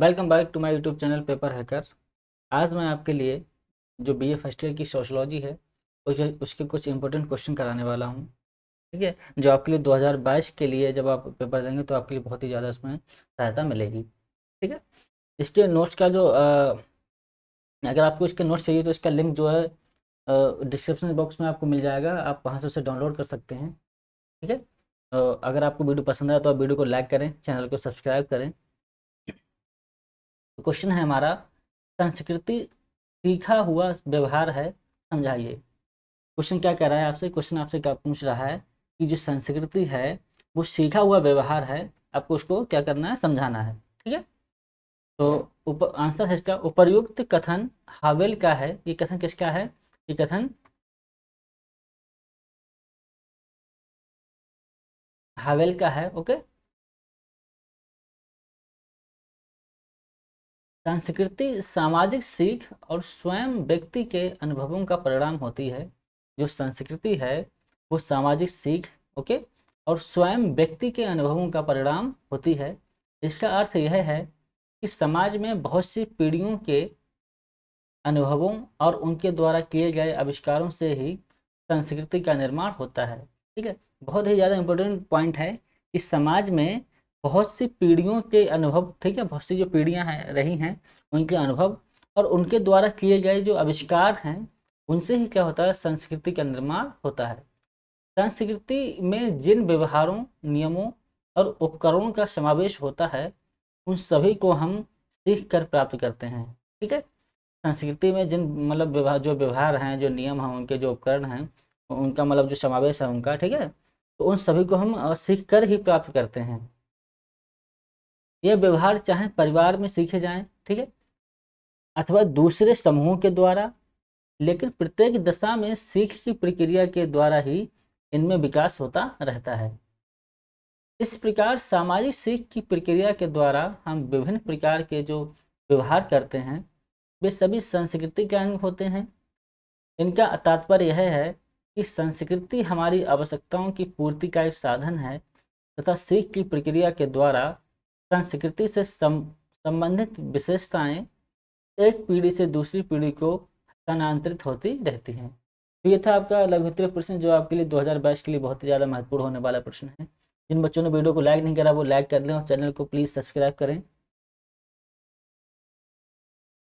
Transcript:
welcome back to my YouTube channel paper hacker आज मैं आपके लिए जो बी ए फर्स्ट ईयर की सोशलॉजी है उसके उसके कुछ इंपॉर्टेंट क्वेश्चन कराने वाला हूँ ठीक है जो आपके लिए 2022 के लिए जब आप पेपर देंगे तो आपके लिए बहुत ही ज़्यादा उसमें सहायता मिलेगी ठीक है इसके नोट्स का जो आ, अगर आपको इसके नोट्स चाहिए तो इसका लिंक जो है डिस्क्रिप्शन बॉक्स में आपको मिल जाएगा आप वहाँ से उसे डाउनलोड कर सकते हैं ठीक है अगर आपको वीडियो पसंद आया तो आप वीडियो को लाइक करें चैनल को सब्सक्राइब करें क्वेश्चन है हमारा संस्कृति सीखा हुआ व्यवहार है समझाइए क्वेश्चन क्या कह रहा है आपसे क्वेश्चन आपसे क्या पूछ रहा है कि जो संस्कृति है वो सीखा हुआ व्यवहार है आपको उसको क्या करना है समझाना है ठीक है तो उप, आंसर है इसका उपर्युक्त कथन हावेल का है ये कथन किसका है ये कथन हावेल का है ओके संस्कृति सामाजिक सीख और स्वयं व्यक्ति के अनुभवों का परिणाम होती है जो संस्कृति है वो सामाजिक सीख ओके और स्वयं व्यक्ति के अनुभवों का परिणाम होती है इसका अर्थ यह है कि समाज में बहुत सी पीढ़ियों के अनुभवों और उनके द्वारा किए गए आविष्कारों से ही संस्कृति का निर्माण होता है ठीक है बहुत ही ज़्यादा इम्पोर्टेंट पॉइंट है कि समाज में बहुत सी पीढ़ियों के अनुभव ठीक है बहुत सी जो पीढ़ियाँ हैं रही हैं उनके अनुभव और उनके द्वारा किए गए जो आविष्कार हैं उनसे ही क्या होता है संस्कृति का निर्माण होता है संस्कृति में जिन व्यवहारों नियमों और उपकरणों का समावेश होता है उन सभी को हम सीख कर प्राप्त करते हैं ठीक है संस्कृति में जिन मतलब व्यवहार जो व्यवहार हैं जो नियम हैं उनके जो उपकरण हैं उनका मतलब जो समावेश है उनका ठीक है तो उन सभी को हम सीख कर ही प्राप्त करते हैं ये व्यवहार चाहे परिवार में सीखे जाएं ठीक है अथवा दूसरे समूहों के द्वारा लेकिन प्रत्येक दशा में सीख की प्रक्रिया के द्वारा ही इनमें विकास होता रहता है इस प्रकार सामाजिक सीख की प्रक्रिया के द्वारा हम विभिन्न प्रकार के जो व्यवहार करते हैं वे सभी संस्कृति के अंग होते हैं इनका तात्पर्य यह है कि संस्कृति हमारी आवश्यकताओं की पूर्ति का एक साधन है तथा सीख की प्रक्रिया के द्वारा संस्कृति से संबंधित विशेषताएं एक पीढ़ी से दूसरी पीढ़ी को स्थानांतरित होती रहती हैं तो ये था आपका लघुत्तरीय प्रश्न जो आपके लिए 2022 के लिए बहुत ही ज़्यादा महत्वपूर्ण होने वाला प्रश्न है जिन बच्चों ने वीडियो को लाइक नहीं करा वो लाइक कर लें और चैनल को प्लीज़ सब्सक्राइब करें